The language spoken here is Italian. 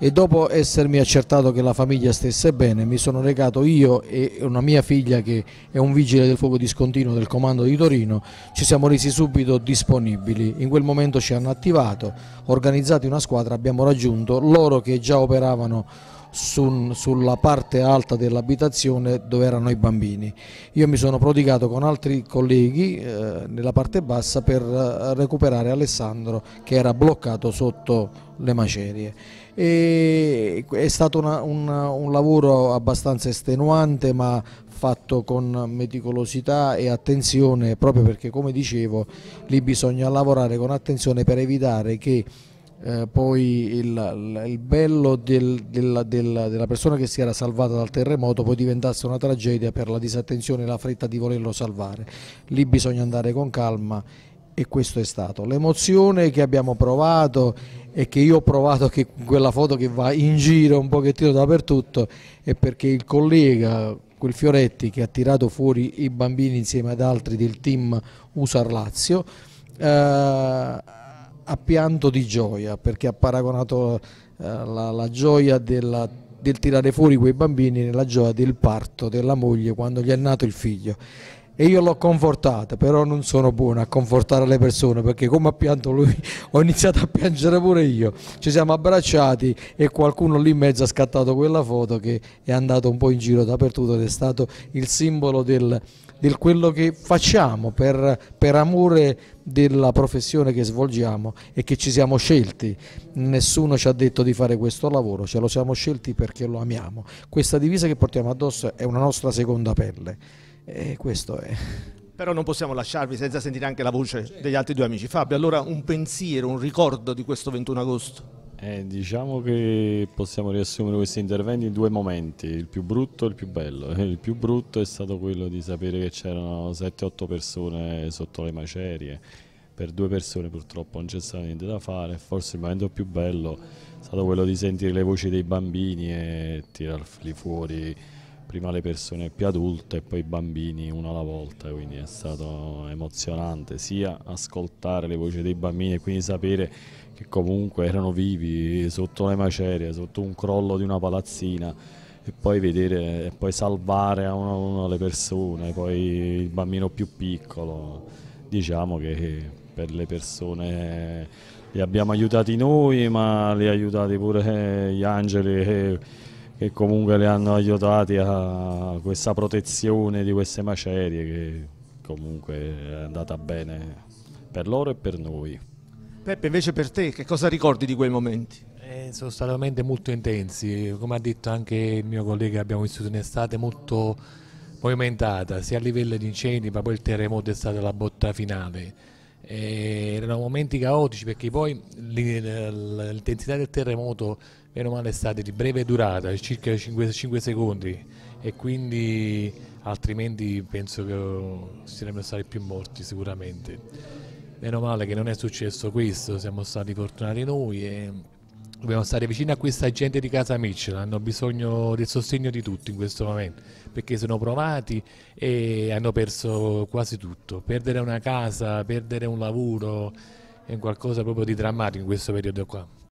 e dopo essermi accertato che la famiglia stesse bene mi sono recato io e una mia figlia che è un vigile del fuoco discontinuo del comando di Torino, ci siamo resi subito disponibili, in quel momento ci hanno attivato, organizzati una squadra, abbiamo raggiunto loro che già operavano su, sulla parte alta dell'abitazione dove erano i bambini. Io mi sono prodigato con altri colleghi eh, nella parte bassa per eh, recuperare Alessandro che era bloccato sotto le macerie. E è stato una, una, un lavoro abbastanza estenuante ma fatto con meticolosità e attenzione proprio perché come dicevo lì bisogna lavorare con attenzione per evitare che eh, poi il, il, bello del, della, della, della, persona che si era salvata dal terremoto poi diventasse una tragedia per la disattenzione e la fretta di volerlo salvare. Lì bisogna andare con calma e questo è stato. L'emozione che abbiamo provato e che io ho provato che quella foto che va in giro un pochettino dappertutto è perché il collega quel Fioretti che ha tirato fuori i bambini insieme ad altri del team Usar Lazio eh, ha pianto di gioia perché ha paragonato eh, la, la, gioia della, del tirare fuori quei bambini nella gioia del parto della moglie quando gli è nato il figlio e io l'ho confortata, però non sono buona a confortare le persone perché come ha pianto lui ho iniziato a piangere pure io, ci siamo abbracciati e qualcuno lì in mezzo ha scattato quella foto che è andato un po' in giro dappertutto ed è stato il simbolo del, del quello che facciamo per, per amore della professione che svolgiamo e che ci siamo scelti. Nessuno ci ha detto di fare questo lavoro, ce lo siamo scelti perché lo amiamo. Questa divisa che portiamo addosso è una nostra seconda pelle e questo è. Però non possiamo lasciarvi senza sentire anche la voce degli altri due amici. Fabio, allora un pensiero, un ricordo di questo 21 agosto? Eh, diciamo che possiamo riassumere questi interventi in due momenti, il più brutto e il più bello. Il più brutto è stato quello di sapere che c'erano 7-8 persone sotto le macerie, per due persone purtroppo non c'è stato niente da fare, forse il momento più bello è stato quello di sentire le voci dei bambini e tirarli fuori prima le persone più adulte e poi i bambini uno alla volta, quindi è stato emozionante sia ascoltare le voci dei bambini e quindi sapere che comunque erano vivi sotto le macerie, sotto un crollo di una palazzina e poi vedere e poi salvare a uno, a uno le persone, poi il bambino più piccolo, diciamo che per le persone li abbiamo aiutati noi ma li ha aiutati pure gli angeli che comunque le hanno aiutati a questa protezione di queste macerie che comunque è andata bene per loro e per noi. Peppe, invece per te, che cosa ricordi di quei momenti? Eh, sono stati veramente molto intensi, come ha detto anche il mio collega, abbiamo vissuto un'estate molto movimentata, sia a livello di incendi, ma poi il terremoto è stata la botta finale eh, erano momenti caotici perché poi l'intensità del terremoto, meno male, è stata di breve durata, circa 5, 5 secondi e quindi altrimenti penso che sarebbero stati più morti sicuramente. Meno male che non è successo questo, siamo stati fortunati noi. E Dobbiamo stare vicino a questa gente di casa Mitchell, hanno bisogno del sostegno di tutti in questo momento, perché sono provati e hanno perso quasi tutto. Perdere una casa, perdere un lavoro è qualcosa proprio di drammatico in questo periodo qua.